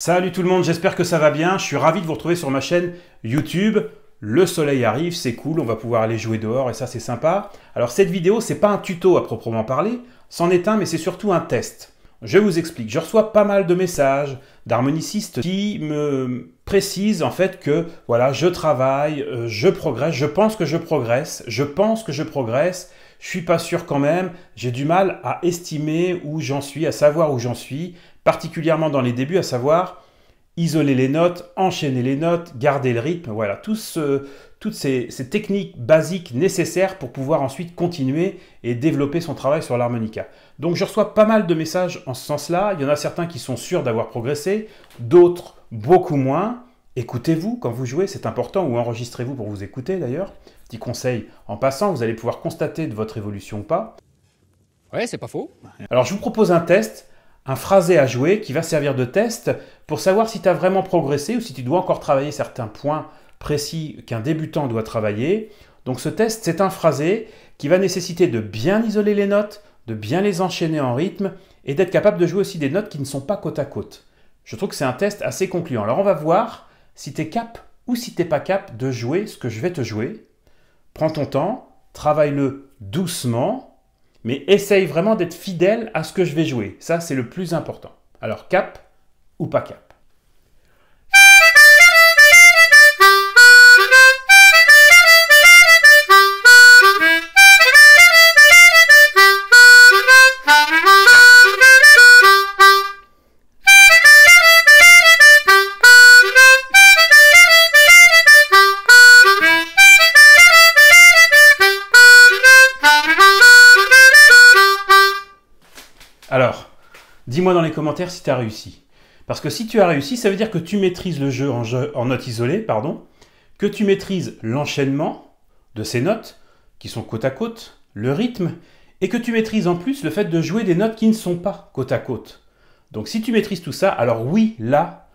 Salut tout le monde, j'espère que ça va bien. Je suis ravi de vous retrouver sur ma chaîne YouTube. Le soleil arrive, c'est cool, on va pouvoir aller jouer dehors et ça c'est sympa. Alors cette vidéo, c'est pas un tuto à proprement parler, c'en est un mais c'est surtout un test. Je vous explique, je reçois pas mal de messages d'harmonicistes qui me précisent en fait que voilà, je travaille, euh, je progresse, je pense que je progresse, je pense que je progresse je suis pas sûr quand même, j'ai du mal à estimer où j'en suis, à savoir où j'en suis, particulièrement dans les débuts, à savoir isoler les notes, enchaîner les notes, garder le rythme, voilà, toutes ces, techniques basiques nécessaires pour pouvoir ensuite continuer et développer son travail sur l'harmonica. Donc je reçois pas mal de messages en ce sens-là, il y en a certains qui sont sûrs d'avoir progressé, d'autres beaucoup moins, Écoutez-vous quand vous jouez, c'est important, ou enregistrez-vous pour vous écouter d'ailleurs. Petit conseil, en passant, vous allez pouvoir constater de votre évolution ou pas. Ouais, c'est pas faux. Alors je vous propose un test, un phrasé à jouer qui va servir de test pour savoir si tu as vraiment progressé ou si tu dois encore travailler certains points précis qu'un débutant doit travailler. Donc ce test, c'est un phrasé qui va nécessiter de bien isoler les notes, de bien les enchaîner en rythme et d'être capable de jouer aussi des notes qui ne sont pas côte à côte. Je trouve que c'est un test assez concluant. Alors on va voir si tu es cap ou si t'es pas cap de jouer ce que je vais te jouer. Prends ton temps, travaille-le doucement, mais essaye vraiment d'être fidèle à ce que je vais jouer. Ça, c'est le plus important. Alors cap ou pas cap. Alors, dis-moi dans les commentaires si tu as réussi. Parce que si tu as réussi, ça veut dire que tu maîtrises le jeu en, notes isolées, pardon, que tu maîtrises l'enchaînement de ces notes, qui sont côte à côte, le rythme, et que tu maîtrises en plus le fait de jouer des notes qui ne sont pas côte à côte. Donc si tu maîtrises tout ça, alors oui, là,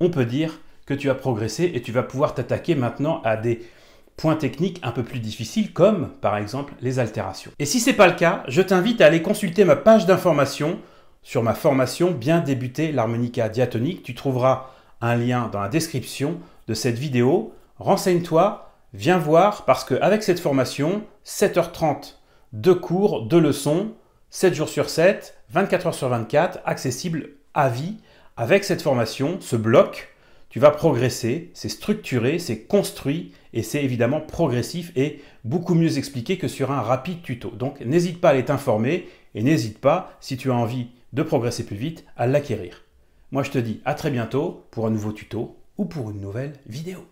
on peut dire que tu as progressé et tu vas pouvoir t'attaquer maintenant à des points techniques un peu plus difficiles comme par exemple les altérations. Et si ce n'est pas le cas, je t'invite à aller consulter ma page d'information sur ma formation Bien débuter l'harmonica diatonique. Tu trouveras un lien dans la description de cette vidéo. Renseigne-toi, viens voir parce qu'avec cette formation, 7h30 de cours, de leçons, 7 jours sur 7, 24 heures sur 24, accessible à vie. Avec cette formation, ce bloc tu vas progresser, c'est structuré, c'est construit et c'est évidemment progressif et beaucoup mieux expliqué que sur un rapide tuto. Donc n'hésite pas à aller t'informer et n'hésite pas, si tu as envie de progresser plus vite, à l'acquérir. Moi je te dis à très bientôt pour un nouveau tuto ou pour une nouvelle vidéo.